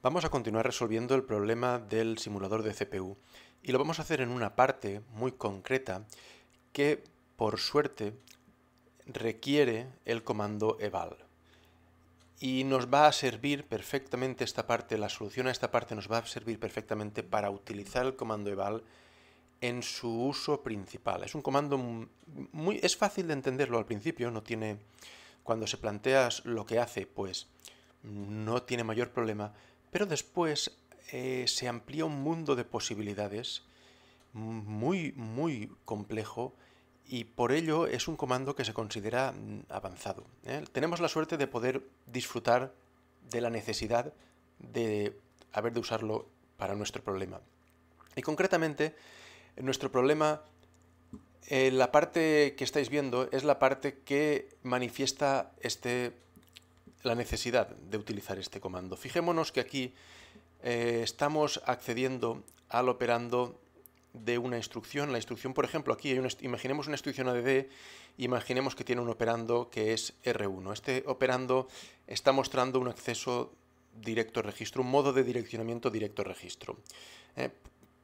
Vamos a continuar resolviendo el problema del simulador de CPU y lo vamos a hacer en una parte muy concreta que, por suerte, requiere el comando eval. Y nos va a servir perfectamente esta parte, la solución a esta parte nos va a servir perfectamente para utilizar el comando eval en su uso principal. Es un comando muy... es fácil de entenderlo al principio, no tiene... cuando se planteas lo que hace, pues no tiene mayor problema, pero después eh, se amplía un mundo de posibilidades muy, muy complejo y por ello es un comando que se considera mm, avanzado. ¿eh? Tenemos la suerte de poder disfrutar de la necesidad de haber de usarlo para nuestro problema. Y concretamente, nuestro problema, eh, la parte que estáis viendo es la parte que manifiesta este la necesidad de utilizar este comando. Fijémonos que aquí eh, estamos accediendo al operando de una instrucción. La instrucción, por ejemplo, aquí imaginemos una instrucción ADD, imaginemos que tiene un operando que es R1. Este operando está mostrando un acceso directo registro, un modo de direccionamiento directo registro. Eh,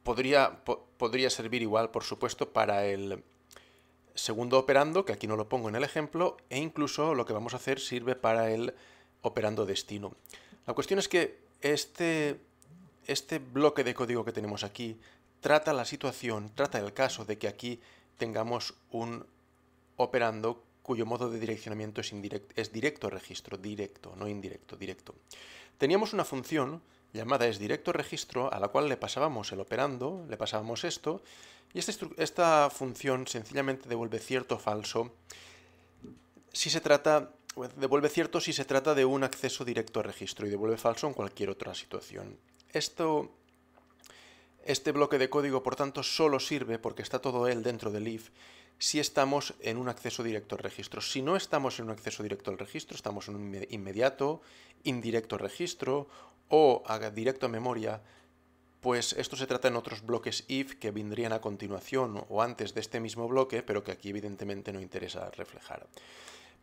podría, podría servir igual, por supuesto, para el segundo operando, que aquí no lo pongo en el ejemplo, e incluso lo que vamos a hacer sirve para el operando destino. La cuestión es que este, este bloque de código que tenemos aquí trata la situación, trata el caso de que aquí tengamos un operando cuyo modo de direccionamiento es, es directo registro, directo, no indirecto, directo. Teníamos una función llamada es directo registro a la cual le pasábamos el operando, le pasábamos esto, y esta, esta función sencillamente devuelve cierto o falso si se trata pues devuelve cierto si se trata de un acceso directo a registro y devuelve falso en cualquier otra situación. Esto, este bloque de código, por tanto, solo sirve porque está todo él dentro del if si estamos en un acceso directo al registro. Si no estamos en un acceso directo al registro, estamos en un inmediato, indirecto registro o directo a memoria, pues esto se trata en otros bloques if que vendrían a continuación o antes de este mismo bloque, pero que aquí evidentemente no interesa reflejar.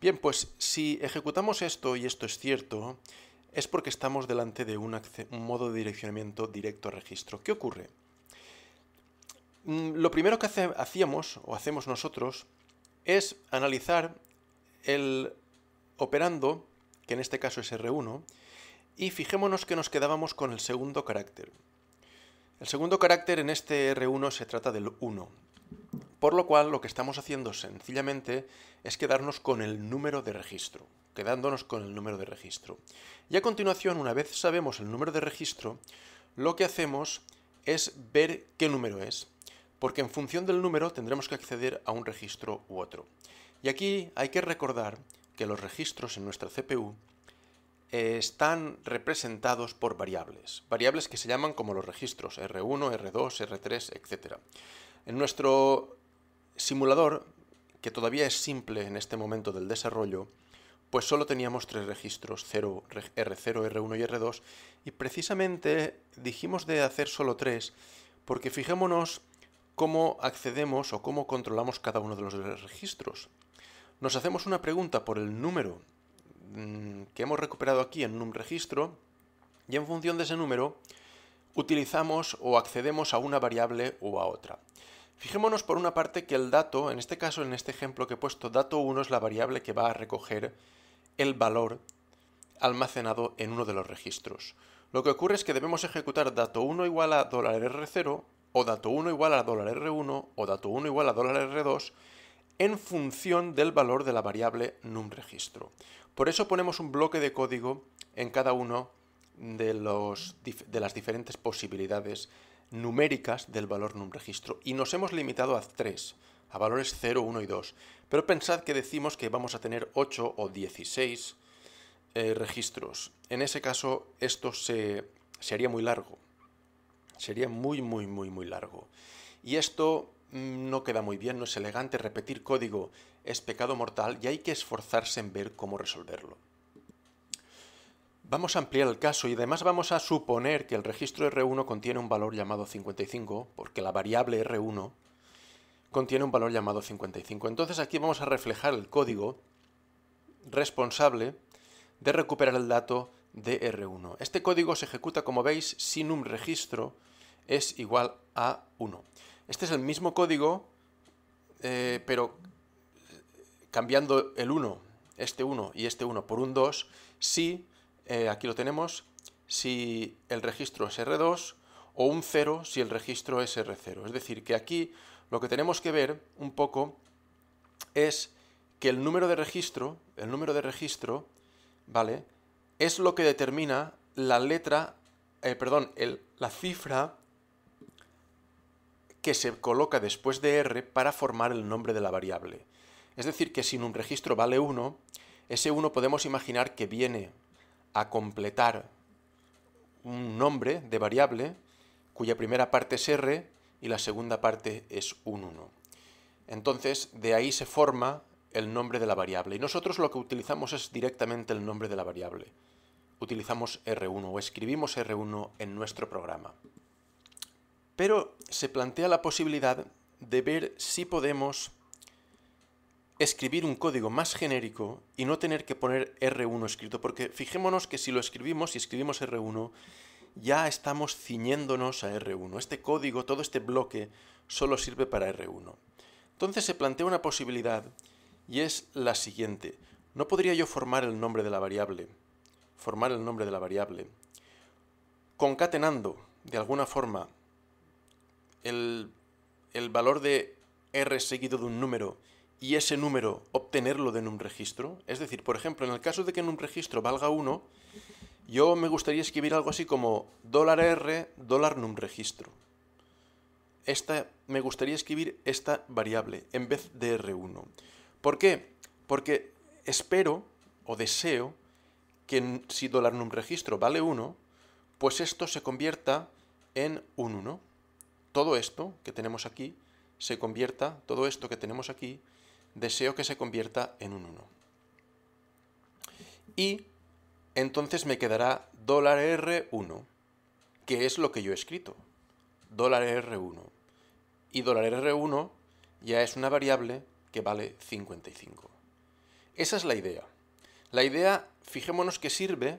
Bien, pues si ejecutamos esto, y esto es cierto, es porque estamos delante de un, modo de direccionamiento directo a registro. ¿Qué ocurre? Mm, lo primero que hacíamos o hacemos nosotros es analizar el operando, que en este caso es R1, y fijémonos que nos quedábamos con el segundo carácter. El segundo carácter en este R1 se trata del 1. Por lo cual lo que estamos haciendo sencillamente es quedarnos con el número de registro, quedándonos con el número de registro. Y a continuación, una vez sabemos el número de registro, lo que hacemos es ver qué número es, porque en función del número tendremos que acceder a un registro u otro. Y aquí hay que recordar que los registros en nuestra CPU eh, están representados por variables, variables que se llaman como los registros R1, R2, R3, etc. En nuestro simulador, que todavía es simple en este momento del desarrollo, pues solo teníamos tres registros, 0, R0, R1 y R2, y precisamente dijimos de hacer solo tres, porque fijémonos cómo accedemos o cómo controlamos cada uno de los registros. Nos hacemos una pregunta por el número mm, que hemos recuperado aquí en un registro y en función de ese número utilizamos o accedemos a una variable o a otra. Fijémonos por una parte que el dato, en este caso, en este ejemplo que he puesto, dato 1 es la variable que va a recoger el valor almacenado en uno de los registros. Lo que ocurre es que debemos ejecutar dato 1 igual a $R0 o dato 1 igual a $R1 o dato 1 igual a $R2 en función del valor de la variable numRegistro. Por eso ponemos un bloque de código en cada uno de, de las diferentes posibilidades numéricas del valor num registro y nos hemos limitado a 3, a valores 0, 1 y 2. Pero pensad que decimos que vamos a tener 8 o 16 eh, registros. En ese caso esto se, se haría muy largo. Sería muy, muy, muy, muy largo. Y esto mm, no queda muy bien, no es elegante, repetir código es pecado mortal y hay que esforzarse en ver cómo resolverlo. Vamos a ampliar el caso y además vamos a suponer que el registro R1 contiene un valor llamado 55, porque la variable R1 contiene un valor llamado 55. Entonces aquí vamos a reflejar el código responsable de recuperar el dato de R1. Este código se ejecuta, como veis, sin un registro es igual a 1. Este es el mismo código, eh, pero eh, cambiando el 1, este 1 y este 1 por un 2, si eh, aquí lo tenemos, si el registro es R2 o un 0 si el registro es R0. Es decir, que aquí lo que tenemos que ver un poco es que el número de registro, el número de registro, ¿vale? Es lo que determina la letra, eh, perdón, la cifra que se coloca después de R para formar el nombre de la variable. Es decir, que si un registro vale 1, ese 1 podemos imaginar que viene a completar un nombre de variable cuya primera parte es r y la segunda parte es un 1. Entonces, de ahí se forma el nombre de la variable. Y nosotros lo que utilizamos es directamente el nombre de la variable. Utilizamos R1 o escribimos R1 en nuestro programa. Pero se plantea la posibilidad de ver si podemos escribir un código más genérico y no tener que poner R1 escrito, porque fijémonos que si lo escribimos y escribimos R1, ya estamos ciñéndonos a R1. Este código, todo este bloque, solo sirve para R1. Entonces se plantea una posibilidad y es la siguiente. No podría yo formar el nombre de la variable, formar el nombre de la variable, concatenando de alguna forma el, el valor de R seguido de un número y ese número obtenerlo de un registro. Es decir, por ejemplo, en el caso de que en un registro valga 1, yo me gustaría escribir algo así como $r, dólar num registro. Esta, me gustaría escribir esta variable en vez de R1. ¿Por qué? Porque espero o deseo que si dólar registro vale 1, pues esto se convierta en un 1. Todo esto que tenemos aquí se convierta, todo esto que tenemos aquí deseo que se convierta en un 1. Y entonces me quedará $R1, que es lo que yo he escrito. $R1. Y $R1 ya es una variable que vale 55. Esa es la idea. La idea, fijémonos que sirve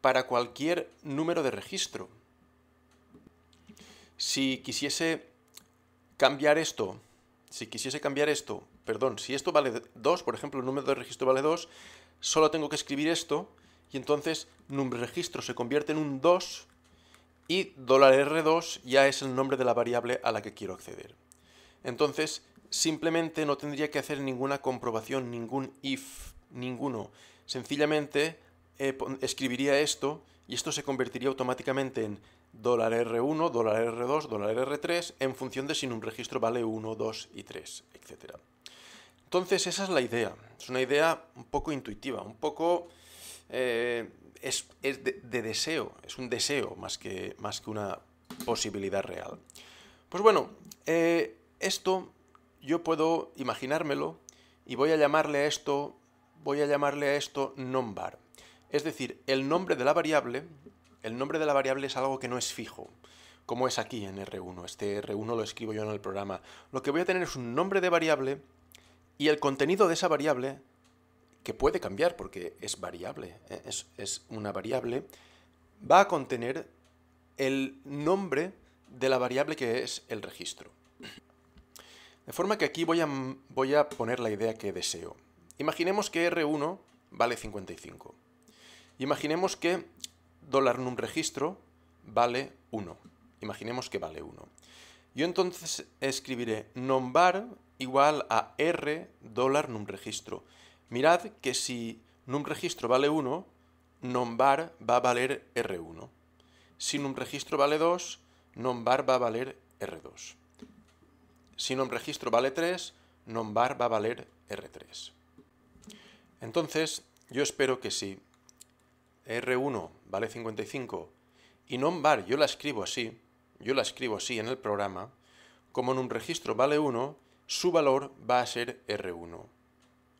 para cualquier número de registro. Si quisiese cambiar esto, si quisiese cambiar esto perdón, si esto vale 2, por ejemplo, el número de registro vale 2, solo tengo que escribir esto y entonces numregistro registro se convierte en un 2 y $r2 ya es el nombre de la variable a la que quiero acceder. Entonces, simplemente no tendría que hacer ninguna comprobación, ningún if, ninguno. Sencillamente escribiría esto y esto se convertiría automáticamente en $R1, $R2, $R3 en función de si un registro vale 1, 2 y 3, etc. Entonces esa es la idea, es una idea un poco intuitiva, un poco eh, es, de, deseo, es un deseo más que, más que una posibilidad real. Pues bueno, eh, esto yo puedo imaginármelo y voy a llamarle a esto, voy a llamarle a esto nombar. Es decir, el nombre de la variable, el nombre de la variable es algo que no es fijo, como es aquí en R1. Este R1 lo escribo yo en el programa. Lo que voy a tener es un nombre de variable y el contenido de esa variable, que puede cambiar porque es variable, eh, es, una variable, va a contener el nombre de la variable que es el registro. De forma que aquí voy a, voy a poner la idea que deseo. Imaginemos que R1 vale 55. Imaginemos que $numRegistro vale 1. Imaginemos que vale 1. Yo entonces escribiré nombar igual a R dólar numRegistro. Mirad que si numRegistro vale 1, numbar va a valer R1. Si numRegistro vale 2, numbar va a valer R2. Si numRegistro vale 3, numbar va a valer R3. Entonces, yo espero que si R1 vale 55 y numbar yo la escribo así, yo la escribo así en el programa, como numRegistro vale 1, su valor va a ser R1.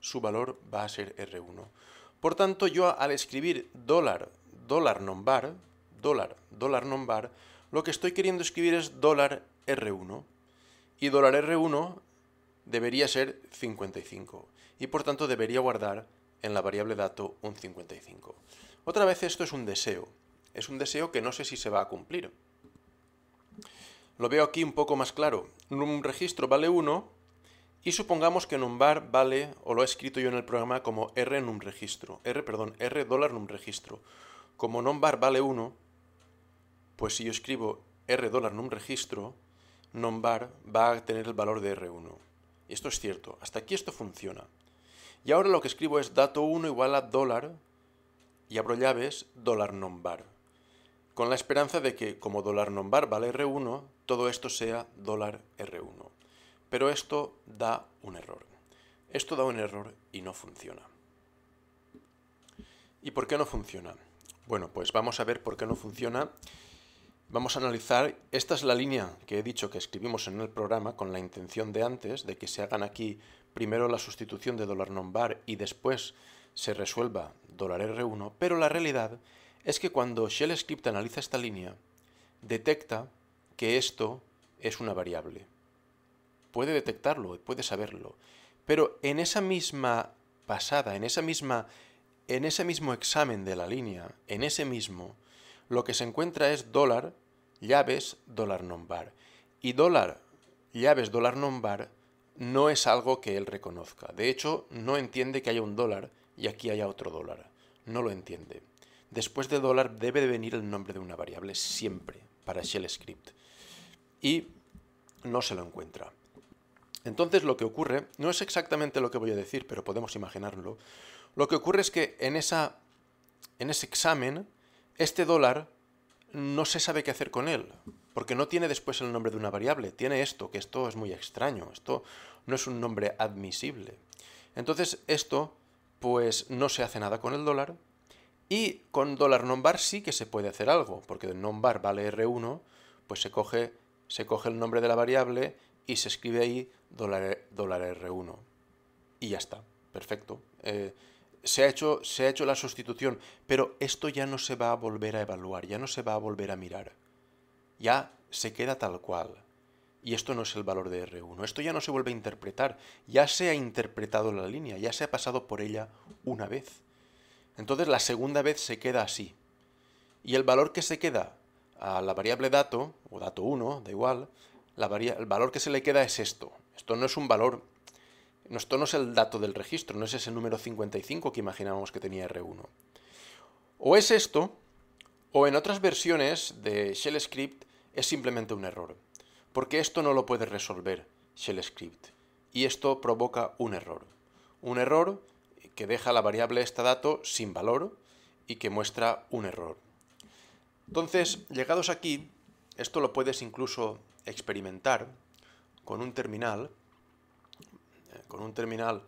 Su valor va a ser R1. Por tanto, yo al escribir dólar, dólar nombar, dólar, dólar nombar, lo que estoy queriendo escribir es dólar R1. Y dólar R1 debería ser 55. Y por tanto debería guardar en la variable dato un 55. Otra vez esto es un deseo. Es un deseo que no sé si se va a cumplir. Lo veo aquí un poco más claro. Un registro vale 1 y supongamos que numbar vale, o lo he escrito yo en el programa, como R num registro, R, perdón, R dólar num registro. Como numbar vale 1, pues si yo escribo R dólar num registro, numbar va a tener el valor de R1. Y esto es cierto, hasta aquí esto funciona. Y ahora lo que escribo es dato 1 igual a dólar, y abro llaves, dólar numbar. Con la esperanza de que, como dólar numbar vale R1, todo esto sea dólar R1. Pero esto da un error. Esto da un error y no funciona. ¿Y por qué no funciona? Bueno, pues vamos a ver por qué no funciona. Vamos a analizar, esta es la línea que he dicho que escribimos en el programa con la intención de antes, de que se hagan aquí primero la sustitución de dólar nombar y después se resuelva dólar R1, pero la realidad es que cuando Shell Script analiza esta línea, detecta que esto es una variable puede detectarlo, puede saberlo. Pero en esa misma pasada, en esa misma en ese mismo examen de la línea, en ese mismo, lo que se encuentra es dólar, llaves, dólar nombar Y dólar, llaves, dólar nombar no es algo que él reconozca. De hecho, no entiende que haya un dólar y aquí haya otro dólar. No lo entiende. Después de dólar debe de venir el nombre de una variable siempre para shell script. Y no se lo encuentra. Entonces lo que ocurre, no es exactamente lo que voy a decir, pero podemos imaginarlo, lo que ocurre es que en, esa, en ese examen, este dólar no se sabe qué hacer con él, porque no tiene después el nombre de una variable, tiene esto, que esto es muy extraño, esto no es un nombre admisible. Entonces esto, pues no se hace nada con el dólar, y con dólar nombar sí que se puede hacer algo, porque nombar vale R1, pues se coge, se coge el nombre de la variable y se escribe ahí dólar, R1. Y ya está, perfecto. Eh, se, ha hecho, se ha hecho la sustitución, pero esto ya no se va a volver a evaluar, ya no se va a volver a mirar. Ya se queda tal cual. Y esto no es el valor de R1, esto ya no se vuelve a interpretar, ya se ha interpretado la línea, ya se ha pasado por ella una vez. Entonces la segunda vez se queda así. Y el valor que se queda a la variable dato, o dato 1, da igual, el valor que se le queda es esto. Esto no es un valor, esto no es el dato del registro, no es ese número 55 que imaginábamos que tenía R1. O es esto, o en otras versiones de Shell Script es simplemente un error, porque esto no lo puede resolver Shell Script, y esto provoca un error. Un error que deja la variable esta dato sin valor y que muestra un error. Entonces, llegados aquí, esto lo puedes incluso experimentar con un terminal, eh, con un terminal,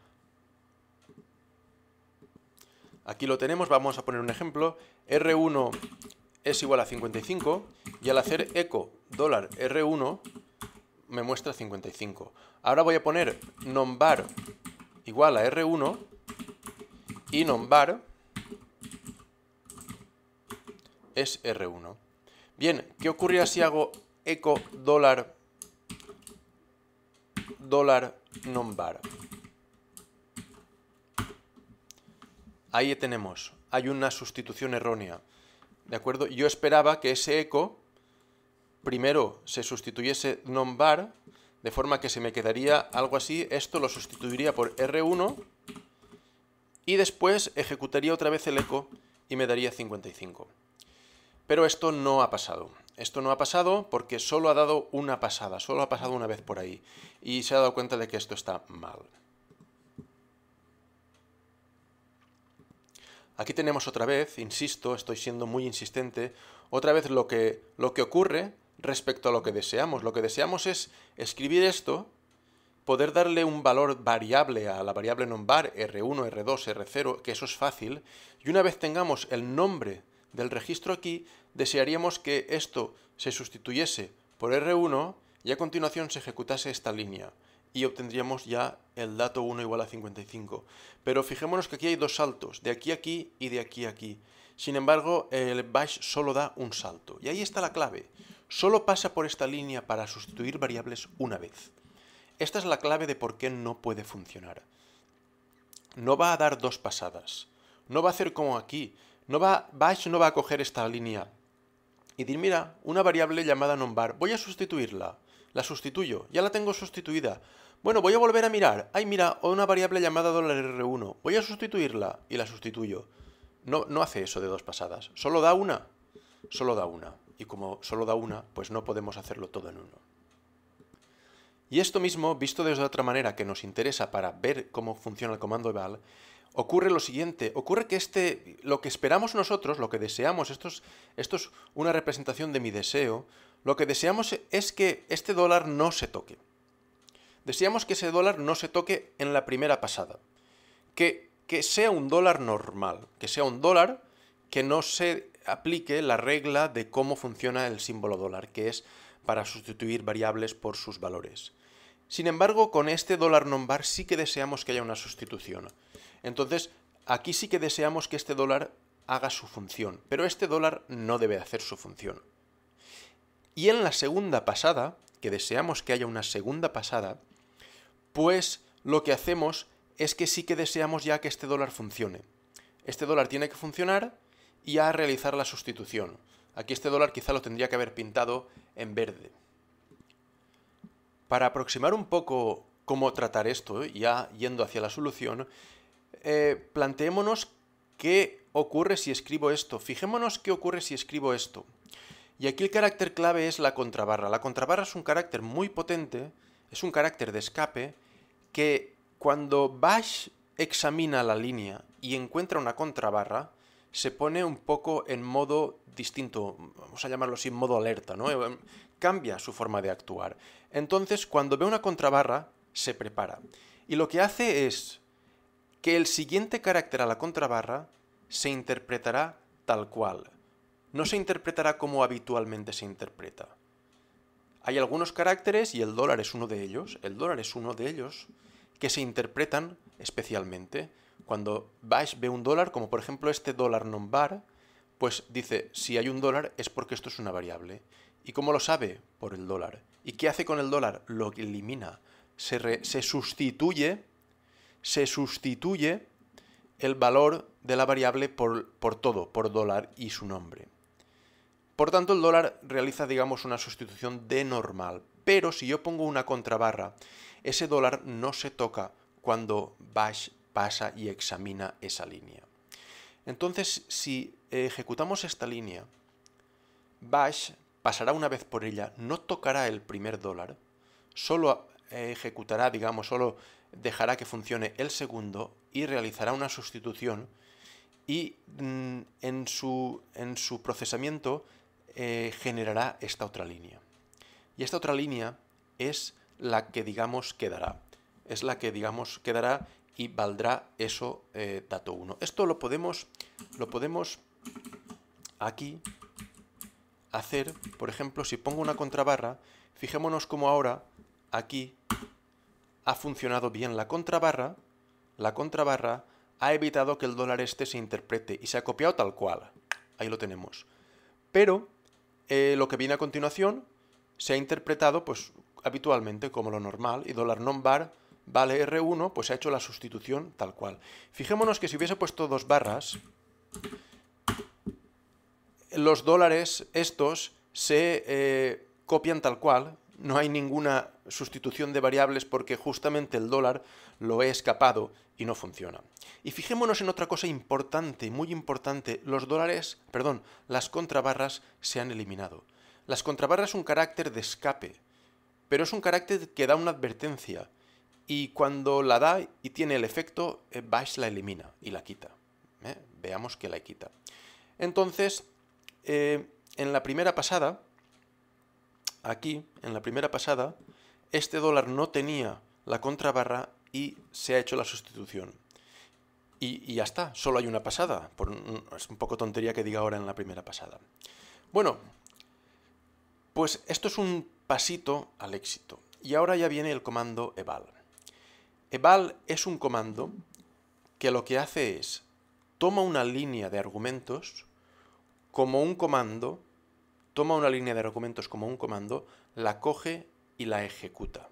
aquí lo tenemos, vamos a poner un ejemplo, R1 es igual a 55 y al hacer eco dólar $R1 me muestra 55. Ahora voy a poner nombar igual a R1 y nombar es R1. Bien, ¿qué ocurría si hago eco dólar dólar non Ahí tenemos, hay una sustitución errónea. ¿De acuerdo? Yo esperaba que ese eco primero se sustituyese non de forma que se me quedaría algo así, esto lo sustituiría por R1 y después ejecutaría otra vez el eco y me daría 55. Pero esto no ha pasado esto no ha pasado porque solo ha dado una pasada, solo ha pasado una vez por ahí. Y se ha dado cuenta de que esto está mal. Aquí tenemos otra vez, insisto, estoy siendo muy insistente, otra vez lo que, lo que ocurre respecto a lo que deseamos. Lo que deseamos es escribir esto, poder darle un valor variable a la variable nombar R1, R2, R0, que eso es fácil, y una vez tengamos el nombre del registro aquí, desearíamos que esto se sustituyese por R1 y a continuación se ejecutase esta línea y obtendríamos ya el dato 1 igual a 55. Pero fijémonos que aquí hay dos saltos, de aquí a aquí y de aquí a aquí. Sin embargo, el bash solo da un salto. Y ahí está la clave. Solo pasa por esta línea para sustituir variables una vez. Esta es la clave de por qué no puede funcionar. No va a dar dos pasadas. No va a hacer como aquí, no va, Bash no va a coger esta línea y decir, mira, una variable llamada nombar voy a sustituirla, la sustituyo, ya la tengo sustituida. Bueno, voy a volver a mirar, ay mira, una variable llamada $r1, voy a sustituirla y la sustituyo. No, no hace eso de dos pasadas, solo da una, solo da una. Y como solo da una, pues no podemos hacerlo todo en uno. Y esto mismo, visto desde otra manera que nos interesa para ver cómo funciona el comando eval, ocurre lo siguiente, ocurre que este, lo que esperamos nosotros, lo que deseamos, esto es, una representación de mi deseo, lo que deseamos es que este dólar no se toque. Deseamos que ese dólar no se toque en la primera pasada. Que, que sea un dólar normal, que sea un dólar que no se aplique la regla de cómo funciona el símbolo dólar, que es para sustituir variables por sus valores. Sin embargo, con este dólar non sí que deseamos que haya una sustitución. Entonces, aquí sí que deseamos que este dólar haga su función, pero este dólar no debe hacer su función. Y en la segunda pasada, que deseamos que haya una segunda pasada, pues lo que hacemos es que sí que deseamos ya que este dólar funcione. Este dólar tiene que funcionar y a realizar la sustitución. Aquí este dólar quizá lo tendría que haber pintado en verde. Para aproximar un poco cómo tratar esto, ya yendo hacia la solución, eh, planteémonos qué ocurre si escribo esto. Fijémonos qué ocurre si escribo esto. Y aquí el carácter clave es la contrabarra. La contrabarra es un carácter muy potente, es un carácter de escape, que cuando Bash examina la línea y encuentra una contrabarra, se pone un poco en modo distinto, vamos a llamarlo así, modo alerta, ¿no? Eh, cambia su forma de actuar. Entonces, cuando ve una contrabarra, se prepara. Y lo que hace es que el siguiente carácter a la contrabarra se interpretará tal cual. No se interpretará como habitualmente se interpreta. Hay algunos caracteres, y el dólar es uno de ellos, el dólar es uno de ellos, que se interpretan especialmente. Cuando Bash ve un dólar, como por ejemplo este dólar non-bar, pues dice, si hay un dólar es porque esto es una variable. ¿Y cómo lo sabe? Por el dólar. ¿Y qué hace con el dólar? Lo elimina. se sustituye se sustituye el valor de la variable por, por, todo, por dólar y su nombre. Por tanto, el dólar realiza, digamos, una sustitución de normal, pero si yo pongo una contrabarra, ese dólar no se toca cuando bash pasa y examina esa línea. Entonces, si ejecutamos esta línea, bash pasará una vez por ella, no tocará el primer dólar, solo ejecutará, digamos, solo dejará que funcione el segundo y realizará una sustitución y mm, en, su, en, su, procesamiento eh, generará esta otra línea. Y esta otra línea es la que digamos quedará. Es la que digamos quedará y valdrá eso eh, dato 1. Esto lo podemos, lo podemos aquí hacer, por ejemplo, si pongo una contrabarra, fijémonos como ahora aquí ha funcionado bien la contrabarra, la contrabarra ha evitado que el dólar este se interprete y se ha copiado tal cual. Ahí lo tenemos. Pero eh, lo que viene a continuación se ha interpretado pues habitualmente como lo normal y dólar non-bar vale R1, pues se ha hecho la sustitución tal cual. Fijémonos que si hubiese puesto dos barras, los dólares estos se eh, copian tal cual, no hay ninguna sustitución de variables porque justamente el dólar lo he escapado y no funciona. Y fijémonos en otra cosa importante, muy importante, los dólares, perdón, las contrabarras se han eliminado. Las contrabarras son un carácter de escape, pero es un carácter que da una advertencia y cuando la da y tiene el efecto, eh, Bash la elimina y la quita. ¿eh? Veamos que la quita. Entonces, eh, en la primera pasada, aquí, en la primera pasada, este dólar no tenía la contrabarra y se ha hecho la sustitución. Y, ya está, solo hay una pasada. es un poco tontería que diga ahora en la primera pasada. Bueno, pues esto es un pasito al éxito. Y ahora ya viene el comando eval. Eval es un comando que lo que hace es toma una línea de argumentos como un comando, toma una línea de argumentos como un comando, la coge y la ejecuta.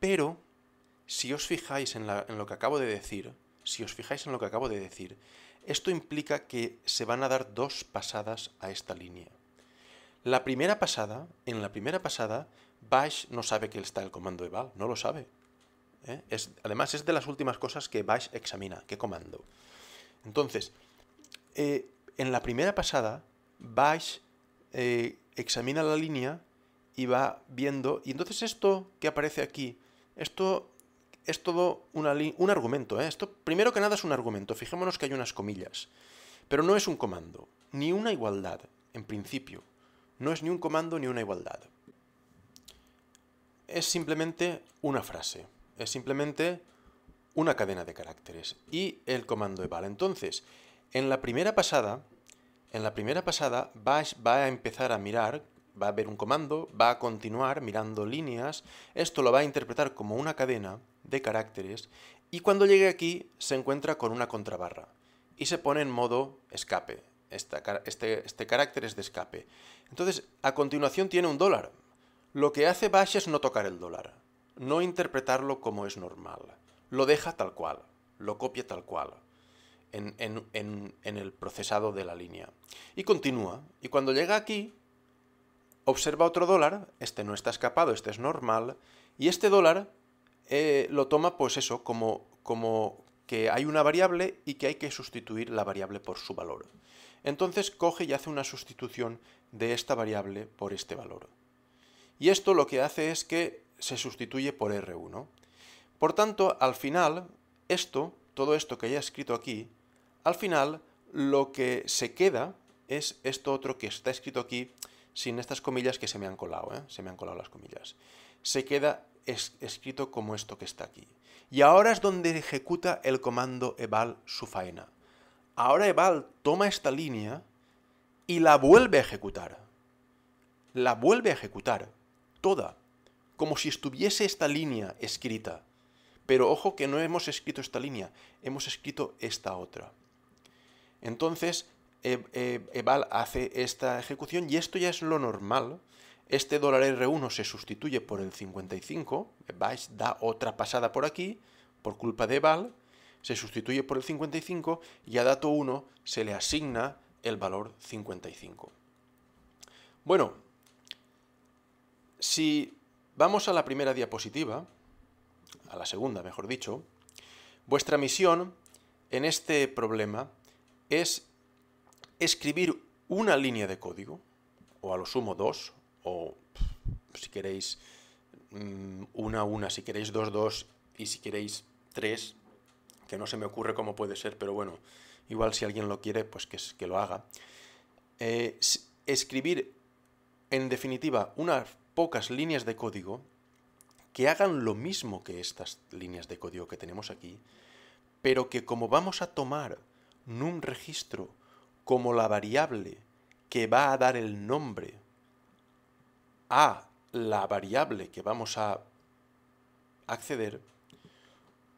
Pero, si os fijáis en, lo que acabo de decir, si os fijáis en lo que acabo de decir, esto implica que se van a dar dos pasadas a esta línea. La primera pasada, en la primera pasada, Bash no sabe que está el comando de no lo sabe. ¿eh? además, es de las últimas cosas que Bash examina, qué comando. Entonces, eh, en la primera pasada, Bash eh, examina la línea y va viendo. Y entonces esto que aparece aquí, esto es todo un argumento. ¿eh? Esto, primero que nada, es un argumento. Fijémonos que hay unas comillas. Pero no es un comando, ni una igualdad, en principio. No es ni un comando ni una igualdad. Es simplemente una frase. Es simplemente una cadena de caracteres. Y el comando eval. Entonces, en la primera pasada, en la primera pasada va a empezar a mirar va a haber un comando, va a continuar mirando líneas, esto lo va a interpretar como una cadena de caracteres y cuando llegue aquí se encuentra con una contrabarra y se pone en modo escape. Este, este, carácter es de escape. Entonces, a continuación tiene un dólar. Lo que hace Bash es no tocar el dólar, no interpretarlo como es normal. Lo deja tal cual, lo copia tal cual. En, en el procesado de la línea. Y continúa. Y cuando llega aquí, observa otro dólar, este no está escapado, este es normal, y este dólar eh, lo toma pues eso, como, como que hay una variable y que hay que sustituir la variable por su valor. Entonces coge y hace una sustitución de esta variable por este valor. Y esto lo que hace es que se sustituye por R1. Por tanto, al final, esto, todo esto que haya escrito aquí, al final lo que se queda es esto otro que está escrito aquí, sin estas comillas que se me han colado, ¿eh? se me han colado las comillas. Se queda escrito como esto que está aquí. Y ahora es donde ejecuta el comando eval su faena. Ahora eval toma esta línea y la vuelve a ejecutar. La vuelve a ejecutar, toda, como si estuviese esta línea escrita. Pero ojo que no hemos escrito esta línea, hemos escrito esta otra. Entonces, Eval eh, eh, eh, hace esta ejecución y esto ya es lo normal. Este dólar R1 se sustituye por el 55, da otra pasada por aquí, por culpa de Eval, se sustituye por el 55 y a dato 1 se le asigna el valor 55. Bueno, si vamos a la primera diapositiva, a la segunda mejor dicho, vuestra misión en este problema es escribir una línea de código, o a lo sumo dos, o si queréis mm, una, una, si queréis dos, dos, y si queréis tres, que no se me ocurre cómo puede ser, pero bueno, igual si alguien lo quiere, pues que, que lo haga. Eh, escribir, en definitiva, unas pocas líneas de código que hagan lo mismo que estas líneas de código que tenemos aquí, pero que como vamos a tomar un registro como la variable que va a dar el nombre a la variable que vamos a acceder,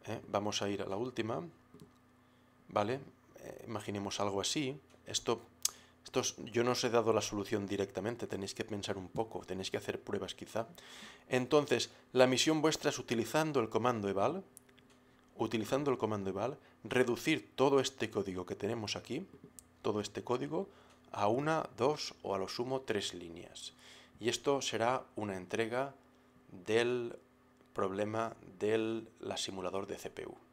¿eh? vamos a ir a la última, ¿vale? Eh, imaginemos algo así, esto, yo no os he dado la solución directamente, tenéis que pensar un poco, tenéis que hacer pruebas quizá. Entonces, la misión vuestra es utilizando el comando eval, utilizando el comando eval, reducir todo este código que tenemos aquí, todo este código a una, dos o a lo sumo tres líneas. Y esto será una entrega del problema del la simulador de CPU.